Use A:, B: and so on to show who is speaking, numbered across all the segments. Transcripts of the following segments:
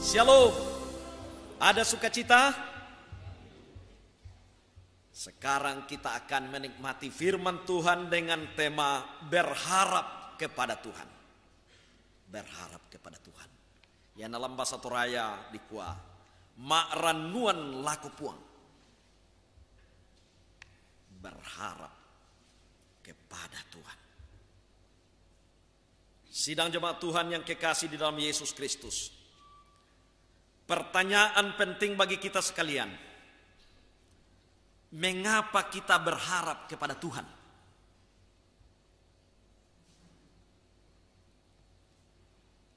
A: Shalom. Ada sukacita? Sekarang kita akan menikmati firman Tuhan dengan tema berharap kepada Tuhan. Berharap kepada Tuhan. Ya dalam bahasa Toraya dikua makranuan laku puang. Berharap kepada Tuhan. Sidang jemaat Tuhan yang kekasih di dalam Yesus Kristus. Pertanyaan penting bagi kita sekalian. Mengapa kita berharap kepada Tuhan?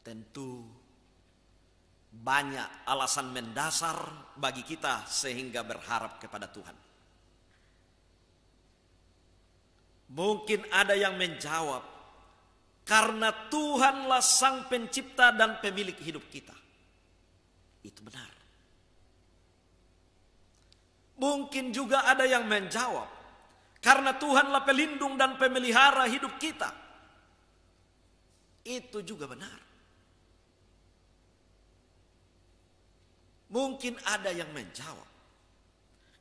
A: Tentu banyak alasan mendasar bagi kita sehingga berharap kepada Tuhan. Mungkin ada yang menjawab, karena Tuhanlah sang pencipta dan pemilik hidup kita itu benar. Mungkin juga ada yang menjawab, karena Tuhanlah pelindung dan pemelihara hidup kita. Itu juga benar. Mungkin ada yang menjawab,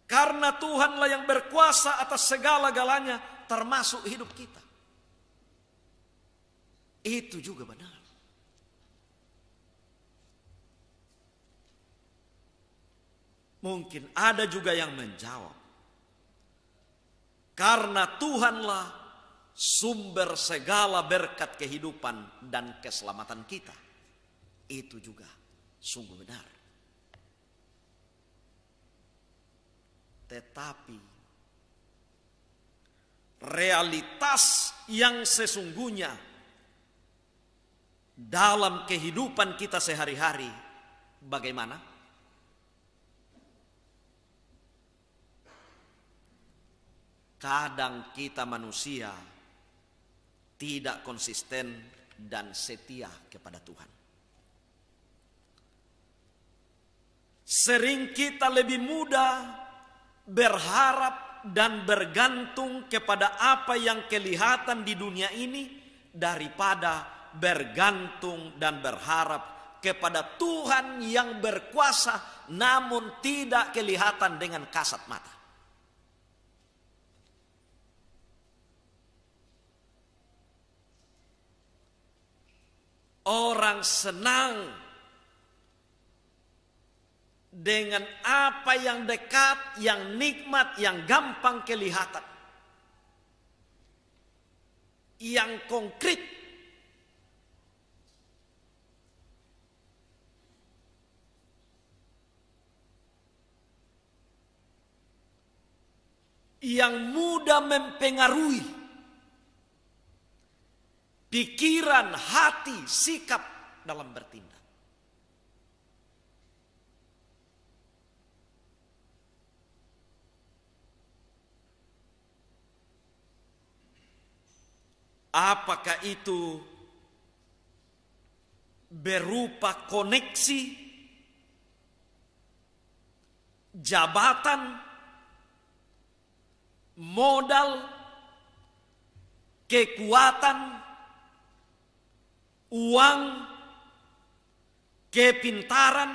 A: karena Tuhanlah yang berkuasa atas segala galanya, termasuk hidup kita. Itu juga benar. Mungkin ada juga yang menjawab. Karena Tuhanlah sumber segala berkat kehidupan dan keselamatan kita. Itu juga sungguh benar. Tetapi realitas yang sesungguhnya dalam kehidupan kita sehari-hari bagaimana? Kadang kita manusia tidak konsisten dan setia kepada Tuhan. Sering kita lebih mudah berharap dan bergantung kepada apa yang kelihatan di dunia ini daripada bergantung dan berharap kepada Tuhan yang berkuasa namun tidak kelihatan dengan kasat mata. orang senang dengan apa yang dekat, yang nikmat, yang gampang kelihatan. Yang konkret. Yang mudah mempengaruhi pikiran, hati, sikap dalam bertindak. Apakah itu berupa koneksi, jabatan, modal, kekuatan, uang, kepintaran,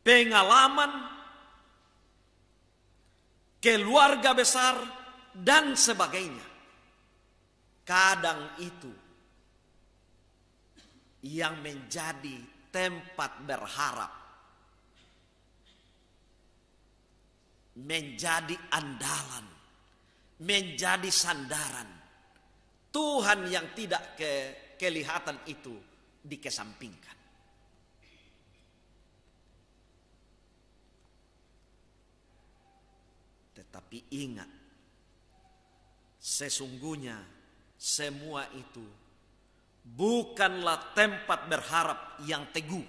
A: pengalaman, keluarga besar, dan sebagainya. Kadang itu yang menjadi tempat berharap, menjadi andalan, menjadi sandaran. Tuhan yang tidak ke kelihatan itu dikesampingkan. Tetapi ingat, sesungguhnya semua itu bukanlah tempat berharap yang teguh.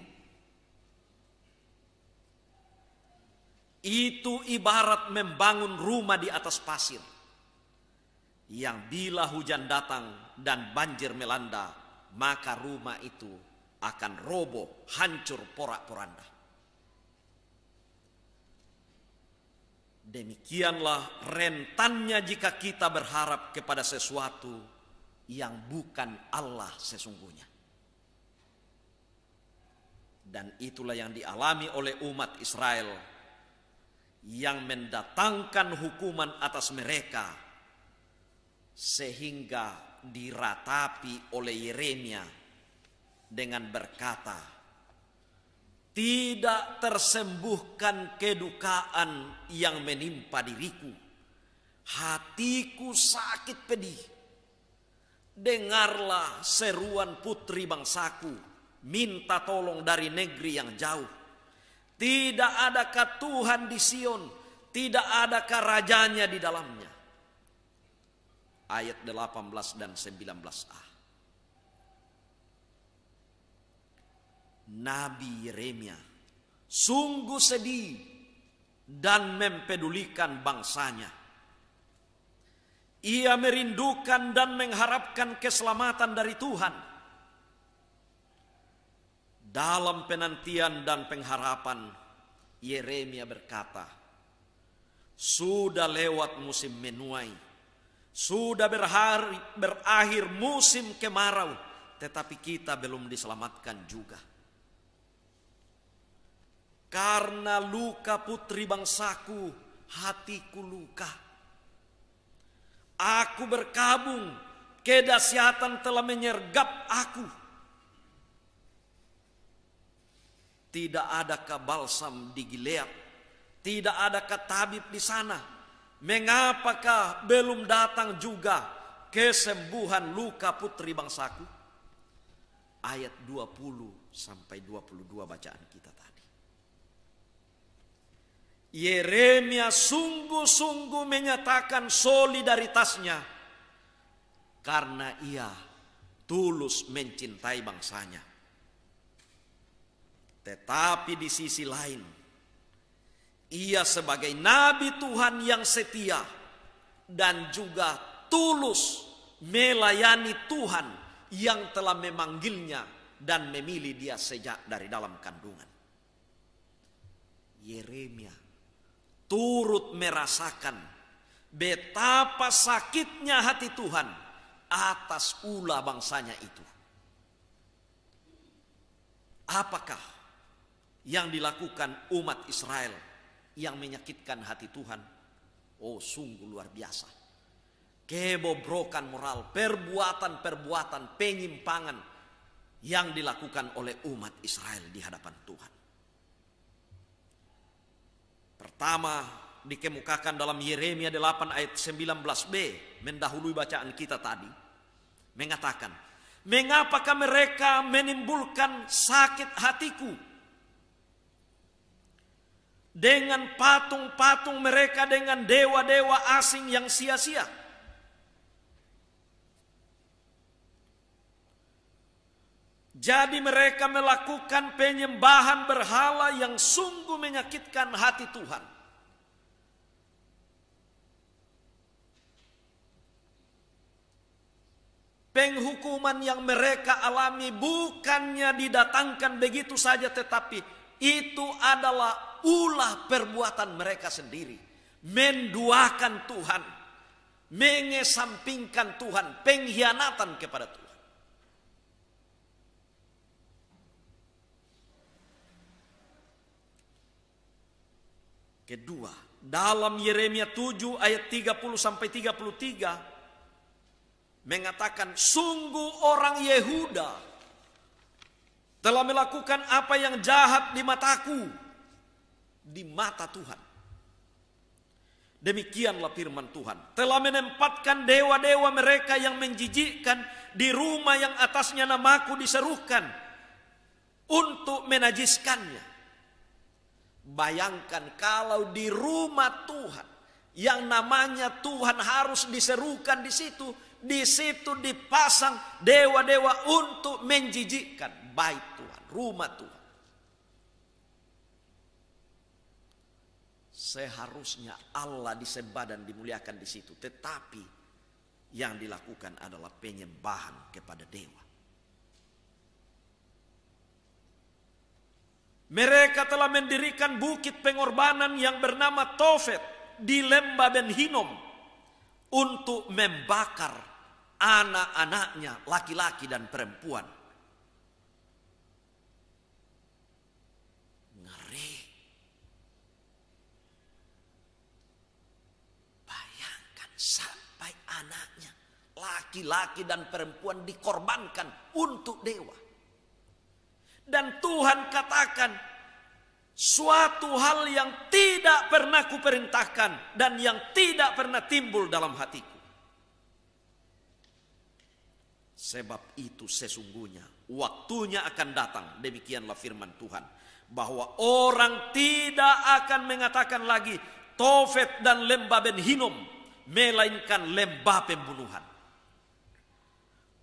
A: Itu ibarat membangun rumah di atas pasir yang bila hujan datang dan banjir melanda maka rumah itu akan roboh, hancur porak-poranda. Demikianlah rentannya jika kita berharap kepada sesuatu yang bukan Allah sesungguhnya. Dan itulah yang dialami oleh umat Israel yang mendatangkan hukuman atas mereka sehingga diratapi oleh Yeremia dengan berkata, "Tidak tersembuhkan kedukaan yang menimpa diriku. Hatiku sakit pedih. Dengarlah seruan putri bangsaku, minta tolong dari negeri yang jauh. Tidak adakah Tuhan di Sion? Tidak adakah rajanya di dalamnya?" ayat 18 dan 19a. Nabi Yeremia sungguh sedih dan mempedulikan bangsanya. Ia merindukan dan mengharapkan keselamatan dari Tuhan. Dalam penantian dan pengharapan, Yeremia berkata, "Sudah lewat musim menuai." Sudah berhari, berakhir musim kemarau, tetapi kita belum diselamatkan juga. Karena luka putri bangsaku, hatiku luka. Aku berkabung, kedahsyatan telah menyergap aku. Tidak adakah balsam di Gilead? Tidak adakah tabib di sana? Mengapakah belum datang juga kesembuhan luka putri bangsaku? Ayat 20 sampai 22 bacaan kita tadi. Yeremia sungguh-sungguh menyatakan solidaritasnya karena ia tulus mencintai bangsanya. Tetapi di sisi lain, ia sebagai nabi Tuhan yang setia dan juga tulus melayani Tuhan yang telah memanggilnya dan memilih dia sejak dari dalam kandungan. Yeremia turut merasakan betapa sakitnya hati Tuhan atas ulah bangsanya itu. Apakah yang dilakukan umat Israel yang menyakitkan hati Tuhan. Oh sungguh luar biasa. Kebobrokan moral, perbuatan-perbuatan, penyimpangan yang dilakukan oleh umat Israel di hadapan Tuhan. Pertama dikemukakan dalam Yeremia 8 ayat 19b mendahului bacaan kita tadi mengatakan mengapakah mereka menimbulkan sakit hatiku dengan patung-patung mereka dengan dewa-dewa asing yang sia-sia. Jadi mereka melakukan penyembahan berhala yang sungguh menyakitkan hati Tuhan. Penghukuman yang mereka alami bukannya didatangkan begitu saja tetapi itu adalah ulah perbuatan mereka sendiri. Menduakan Tuhan. Mengesampingkan Tuhan. Pengkhianatan kepada Tuhan. Kedua, dalam Yeremia 7 ayat 30 sampai 33 mengatakan sungguh orang Yehuda telah melakukan apa yang jahat di mataku, di mata Tuhan. Demikianlah firman Tuhan. Telah menempatkan dewa-dewa mereka yang menjijikkan di rumah yang atasnya namaku diserukan untuk menajiskannya. Bayangkan kalau di rumah Tuhan yang namanya Tuhan harus diserukan di situ, di situ dipasang dewa-dewa untuk menjijikkan bait rumah Tuhan. Seharusnya Allah disembah dan dimuliakan di situ, tetapi yang dilakukan adalah penyembahan kepada dewa. Mereka telah mendirikan bukit pengorbanan yang bernama Tofet di Lembah Ben Hinom untuk membakar anak-anaknya laki-laki dan perempuan. laki-laki dan perempuan dikorbankan untuk dewa. Dan Tuhan katakan, suatu hal yang tidak pernah kuperintahkan dan yang tidak pernah timbul dalam hatiku. Sebab itu sesungguhnya waktunya akan datang, demikianlah firman Tuhan. Bahwa orang tidak akan mengatakan lagi Tofet dan lembah ben Hinom melainkan lembah pembunuhan.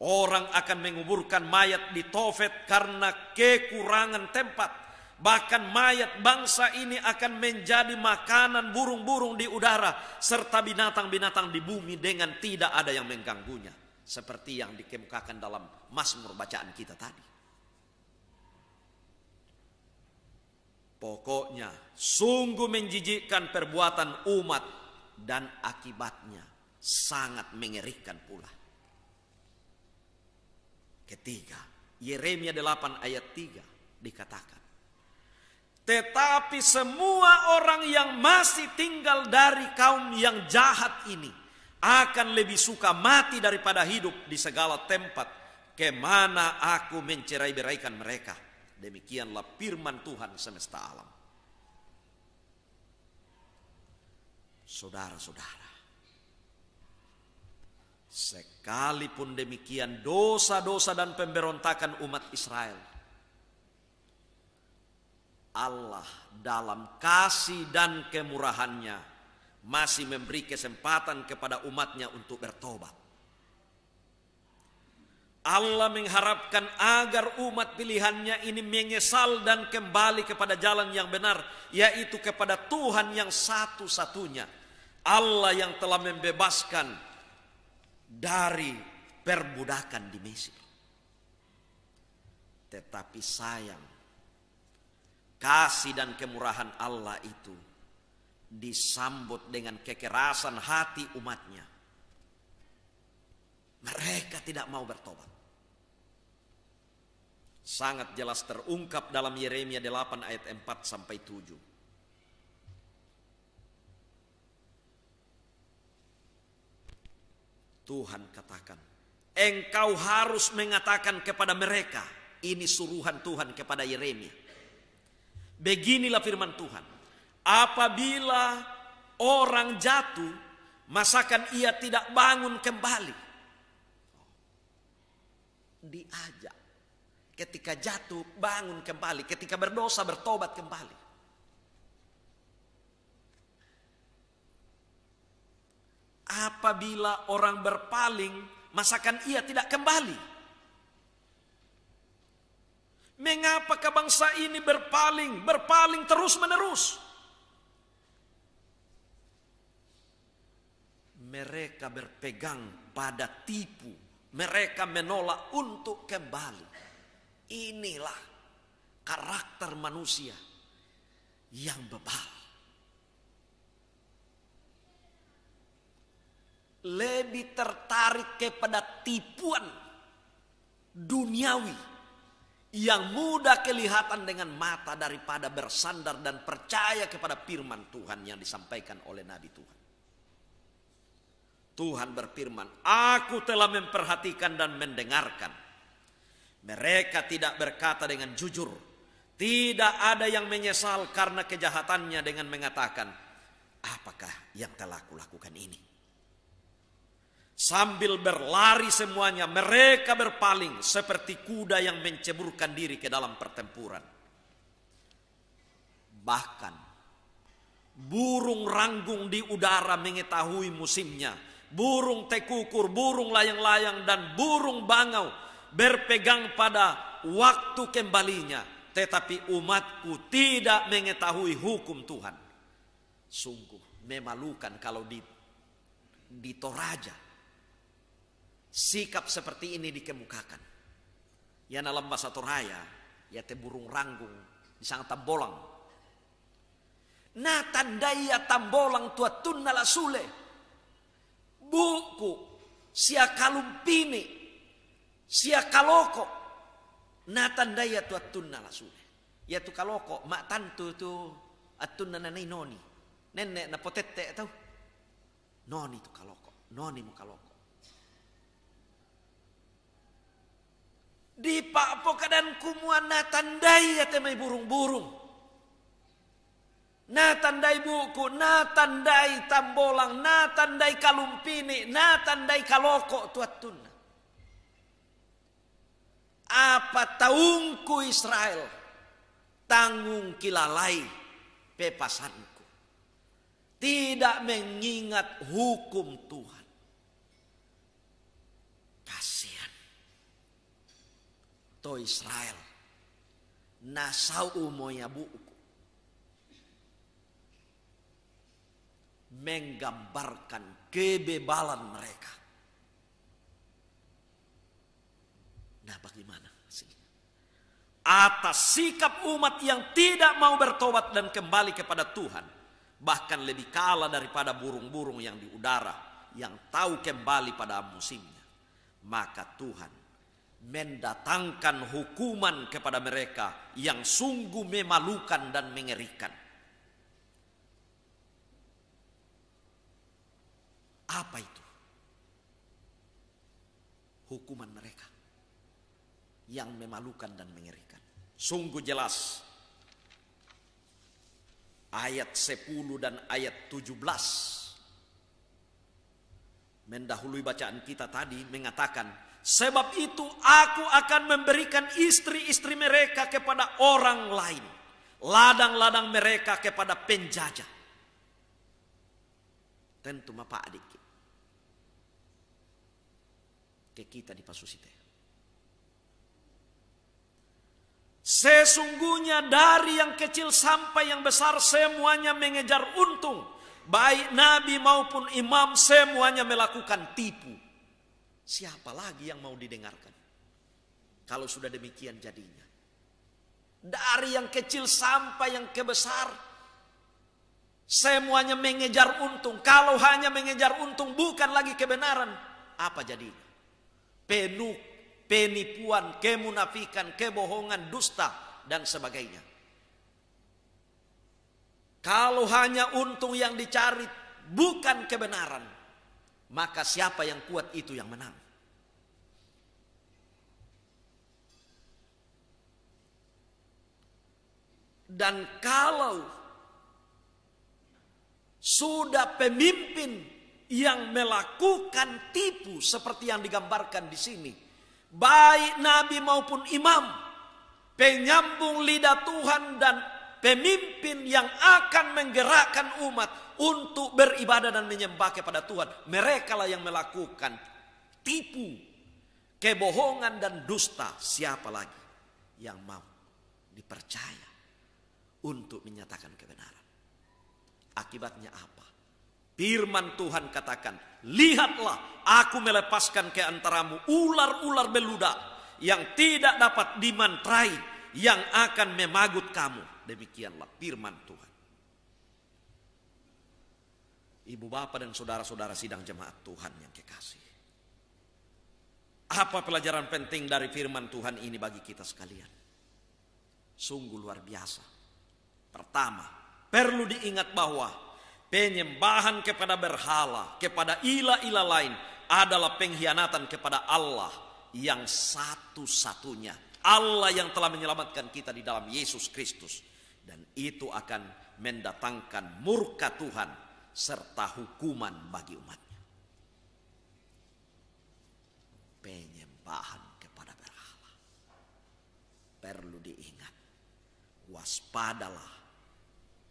A: Orang akan menguburkan mayat di Tofet karena kekurangan tempat. Bahkan mayat bangsa ini akan menjadi makanan burung-burung di udara serta binatang-binatang di bumi dengan tidak ada yang mengganggunya. Seperti yang dikemukakan dalam Mazmur bacaan kita tadi. Pokoknya sungguh menjijikkan perbuatan umat dan akibatnya sangat mengerikan pula ketiga. Yeremia 8 ayat 3 dikatakan. Tetapi semua orang yang masih tinggal dari kaum yang jahat ini akan lebih suka mati daripada hidup di segala tempat kemana aku mencerai-beraikan mereka. Demikianlah firman Tuhan semesta alam. Saudara-saudara, Sekalipun demikian dosa-dosa dan pemberontakan umat Israel. Allah dalam kasih dan kemurahannya masih memberi kesempatan kepada umatnya untuk bertobat. Allah mengharapkan agar umat pilihannya ini menyesal dan kembali kepada jalan yang benar, yaitu kepada Tuhan yang satu-satunya. Allah yang telah membebaskan dari perbudakan di Mesir. Tetapi sayang, kasih dan kemurahan Allah itu disambut dengan kekerasan hati umatnya. Mereka tidak mau bertobat. Sangat jelas terungkap dalam Yeremia 8 ayat 4 sampai 7. Tuhan katakan, engkau harus mengatakan kepada mereka, ini suruhan Tuhan kepada Yeremia. Beginilah firman Tuhan, apabila orang jatuh, masakan ia tidak bangun kembali. Diajak. Ketika jatuh, bangun kembali. Ketika berdosa, bertobat kembali. Apabila orang berpaling, masakan ia tidak kembali. Mengapa bangsa ini berpaling, berpaling terus-menerus? Mereka berpegang pada tipu, mereka menolak untuk kembali. Inilah karakter manusia yang bebal. lebih tertarik kepada tipuan duniawi yang mudah kelihatan dengan mata daripada bersandar dan percaya kepada firman Tuhan yang disampaikan oleh Nabi Tuhan. Tuhan berfirman, "Aku telah memperhatikan dan mendengarkan. Mereka tidak berkata dengan jujur, tidak ada yang menyesal karena kejahatannya dengan mengatakan, 'Apakah yang telah kulakukan ini?' Sambil berlari semuanya, mereka berpaling seperti kuda yang menceburkan diri ke dalam pertempuran. Bahkan burung ranggung di udara mengetahui musimnya, burung tekukur, burung layang-layang, dan burung bangau berpegang pada waktu kembalinya, tetapi umatku tidak mengetahui hukum Tuhan. Sungguh memalukan kalau di, di Toraja sikap seperti ini dikemukakan. Ya dalam bahasa Toraya, ya te burung ranggung, disang tambolang. Na tandaya tambolang tua nala sule. Buku, sia kalumpini, sia kaloko. Na tandaya tua nala sule. Ya tu kaloko, mak tantu tu atun nanai noni. Nenek na potete tau. Noni tu kaloko, noni mu kaloko. Di pak pokadan kumuan na tandai Temai burung-burung. Na tandai buku, na tandai tambolang, na tandai kalumpini, na tandai kaloko tuatun. Apa taungku Israel? Tanggung kilalai pepasanku. Tidak mengingat hukum Tuhan. Kasih to Israel. Nasau buku Menggambarkan kebebalan mereka. Nah bagaimana Atas sikap umat yang tidak mau bertobat dan kembali kepada Tuhan. Bahkan lebih kalah daripada burung-burung yang di udara. Yang tahu kembali pada musimnya. Maka Tuhan mendatangkan hukuman kepada mereka yang sungguh memalukan dan mengerikan. Apa itu? Hukuman mereka yang memalukan dan mengerikan. Sungguh jelas ayat 10 dan ayat 17 mendahului bacaan kita tadi mengatakan Sebab itu aku akan memberikan istri-istri mereka kepada orang lain. Ladang-ladang mereka kepada penjajah. Tentu Bapak adik. Ke kita di Pasusite. Sesungguhnya dari yang kecil sampai yang besar semuanya mengejar untung. Baik nabi maupun imam semuanya melakukan tipu. Siapa lagi yang mau didengarkan? Kalau sudah demikian jadinya. Dari yang kecil sampai yang kebesar. Semuanya mengejar untung. Kalau hanya mengejar untung bukan lagi kebenaran. Apa jadinya? Penuh, penipuan, kemunafikan, kebohongan, dusta dan sebagainya. Kalau hanya untung yang dicari bukan kebenaran maka siapa yang kuat itu yang menang. Dan kalau sudah pemimpin yang melakukan tipu seperti yang digambarkan di sini, baik nabi maupun imam, penyambung lidah Tuhan dan pemimpin yang akan menggerakkan umat untuk beribadah dan menyembah kepada Tuhan. Mereka lah yang melakukan tipu, kebohongan dan dusta. Siapa lagi yang mau dipercaya untuk menyatakan kebenaran? Akibatnya apa? Firman Tuhan katakan, Lihatlah aku melepaskan ke antaramu ular-ular beluda yang tidak dapat dimantrai yang akan memagut kamu demikianlah firman Tuhan. Ibu bapak dan saudara-saudara sidang jemaat Tuhan yang kekasih. Apa pelajaran penting dari firman Tuhan ini bagi kita sekalian? Sungguh luar biasa. Pertama, perlu diingat bahwa penyembahan kepada berhala, kepada ilah-ilah lain adalah pengkhianatan kepada Allah yang satu-satunya. Allah yang telah menyelamatkan kita di dalam Yesus Kristus dan itu akan mendatangkan murka Tuhan serta hukuman bagi umatnya. Penyembahan kepada berhala perlu diingat. Waspadalah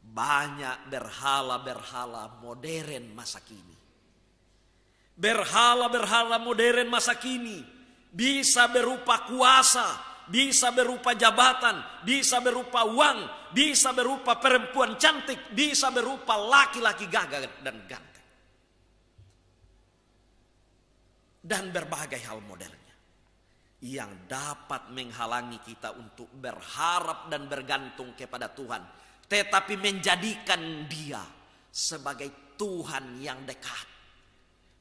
A: banyak berhala-berhala modern masa kini. Berhala-berhala modern masa kini bisa berupa kuasa, bisa berupa jabatan, bisa berupa uang, bisa berupa perempuan cantik, bisa berupa laki-laki gagah dan ganteng. Dan berbagai hal modelnya yang dapat menghalangi kita untuk berharap dan bergantung kepada Tuhan, tetapi menjadikan Dia sebagai Tuhan yang dekat,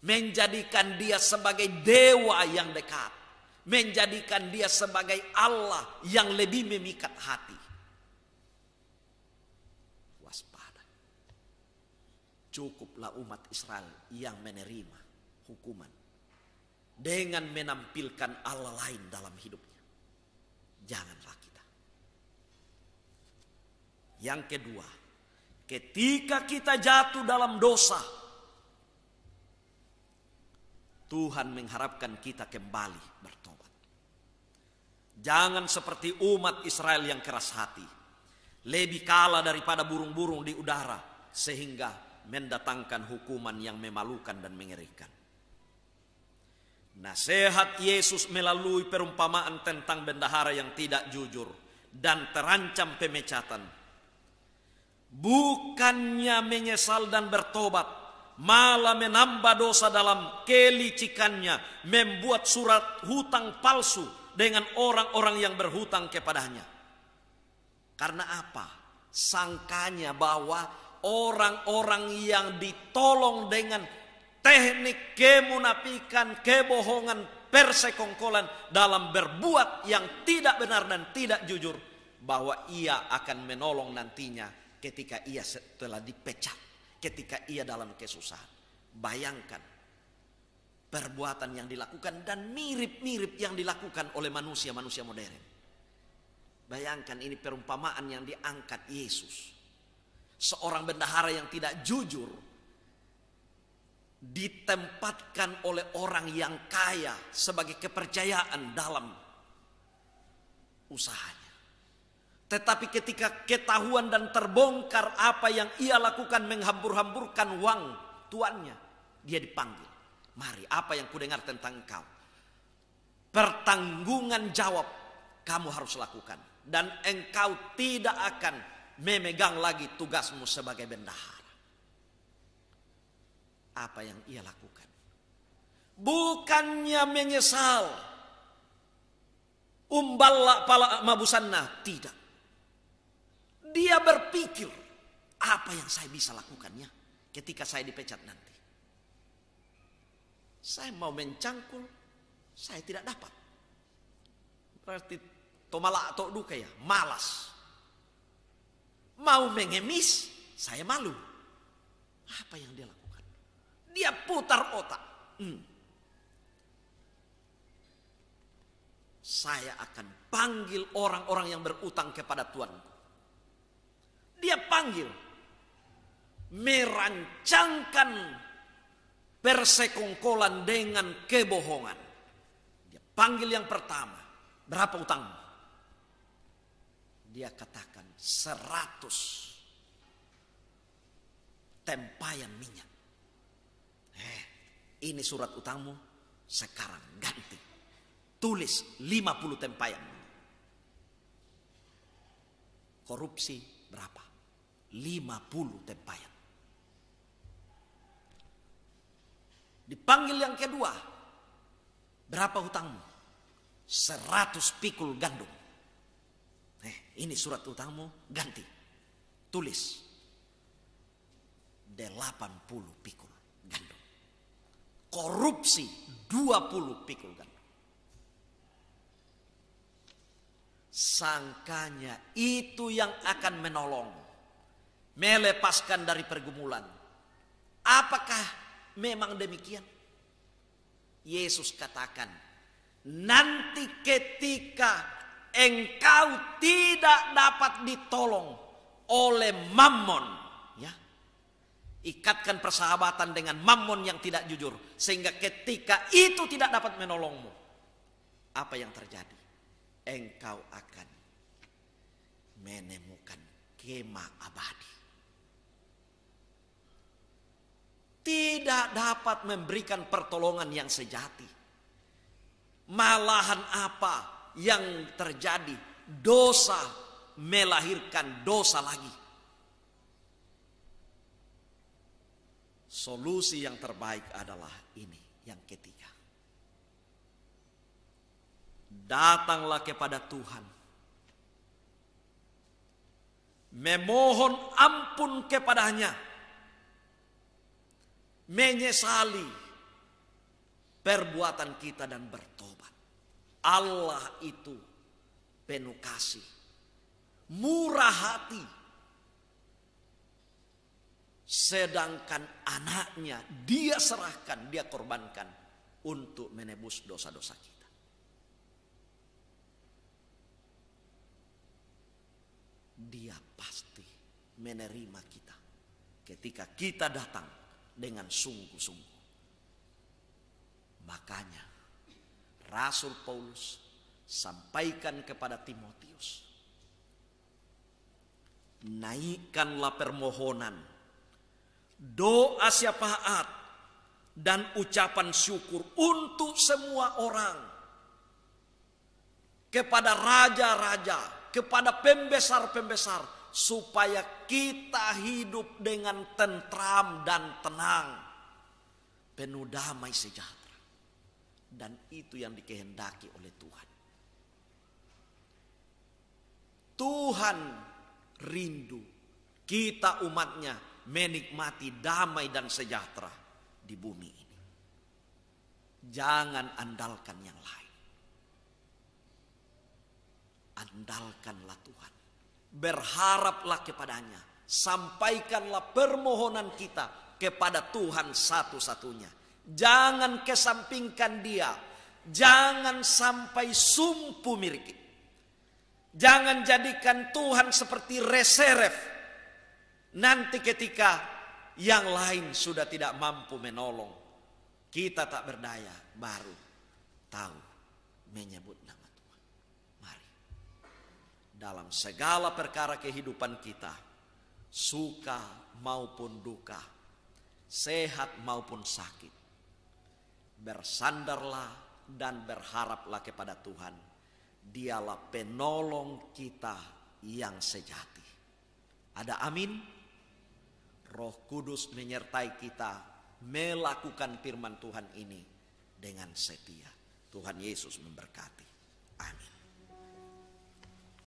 A: menjadikan Dia sebagai dewa yang dekat menjadikan dia sebagai Allah yang lebih memikat hati. Waspada. Cukuplah umat Israel yang menerima hukuman dengan menampilkan Allah lain dalam hidupnya. Janganlah kita. Yang kedua, ketika kita jatuh dalam dosa, Tuhan mengharapkan kita kembali bertobat. Jangan seperti umat Israel yang keras hati, lebih kalah daripada burung-burung di udara, sehingga mendatangkan hukuman yang memalukan dan mengerikan. Nasihat Yesus melalui perumpamaan tentang bendahara yang tidak jujur dan terancam pemecatan. Bukannya menyesal dan bertobat, malah menambah dosa dalam kelicikannya, membuat surat hutang palsu dengan orang-orang yang berhutang kepadanya. Karena apa? Sangkanya bahwa orang-orang yang ditolong dengan teknik kemunafikan, kebohongan, persekongkolan dalam berbuat yang tidak benar dan tidak jujur bahwa ia akan menolong nantinya ketika ia telah dipecat ketika ia dalam kesusahan. Bayangkan perbuatan yang dilakukan dan mirip-mirip yang dilakukan oleh manusia-manusia modern. Bayangkan ini perumpamaan yang diangkat Yesus. Seorang bendahara yang tidak jujur ditempatkan oleh orang yang kaya sebagai kepercayaan dalam usahanya. Tetapi ketika ketahuan dan terbongkar apa yang ia lakukan menghambur-hamburkan uang tuannya, dia dipanggil. Mari, apa yang kudengar tentang kau? Pertanggungan jawab kamu harus lakukan. Dan engkau tidak akan memegang lagi tugasmu sebagai bendahara. Apa yang ia lakukan? Bukannya menyesal. Umballa pala mabusanna. Tidak. Dia berpikir, apa yang saya bisa lakukannya ketika saya dipecat nanti. Saya mau mencangkul, saya tidak dapat. Berarti tomala atau duka ya, malas. Mau mengemis, saya malu. Apa yang dia lakukan? Dia putar otak. Hmm. Saya akan panggil orang-orang yang berutang kepada Tuanku dia panggil. Merancangkan persekongkolan dengan kebohongan. Dia panggil yang pertama. Berapa utangmu? Dia katakan seratus tempayan minyak. Eh, ini surat utangmu sekarang ganti. Tulis 50 tempayan. Korupsi berapa? Lima 50 tempayan. Dipanggil yang kedua, berapa hutangmu? Seratus pikul gandum. Eh, ini surat hutangmu, ganti. Tulis. delapan puluh pikul gandum. Korupsi dua puluh pikul gandum. Sangkanya itu yang akan menolong melepaskan dari pergumulan. Apakah memang demikian? Yesus katakan, nanti ketika engkau tidak dapat ditolong oleh mammon, ya. Ikatkan persahabatan dengan mammon yang tidak jujur sehingga ketika itu tidak dapat menolongmu. Apa yang terjadi? Engkau akan menemukan kemah abadi. tidak dapat memberikan pertolongan yang sejati. Malahan apa yang terjadi? Dosa melahirkan dosa lagi. Solusi yang terbaik adalah ini yang ketiga. Datanglah kepada Tuhan. Memohon ampun kepadanya menyesali perbuatan kita dan bertobat. Allah itu penuh kasih, murah hati. Sedangkan anaknya dia serahkan, dia korbankan untuk menebus dosa-dosa kita. Dia pasti menerima kita ketika kita datang dengan sungguh-sungguh. Makanya Rasul Paulus sampaikan kepada Timotius, naikkanlah permohonan, doa syafaat, dan ucapan syukur untuk semua orang. Kepada raja-raja, kepada pembesar-pembesar, supaya kita hidup dengan tentram dan tenang, penuh damai sejahtera. Dan itu yang dikehendaki oleh Tuhan. Tuhan rindu kita umatnya menikmati damai dan sejahtera di bumi ini. Jangan andalkan yang lain. Andalkanlah Tuhan. Berharaplah kepadanya. Sampaikanlah permohonan kita kepada Tuhan satu-satunya. Jangan kesampingkan dia. Jangan sampai sumpu miliki. Jangan jadikan Tuhan seperti reserve. Nanti ketika yang lain sudah tidak mampu menolong. Kita tak berdaya baru tahu menyebut nama dalam segala perkara kehidupan kita, suka maupun duka, sehat maupun sakit. Bersandarlah dan berharaplah kepada Tuhan. Dialah penolong kita yang sejati. Ada amin? Roh Kudus menyertai kita melakukan firman Tuhan ini dengan setia. Tuhan Yesus memberkati. Amin.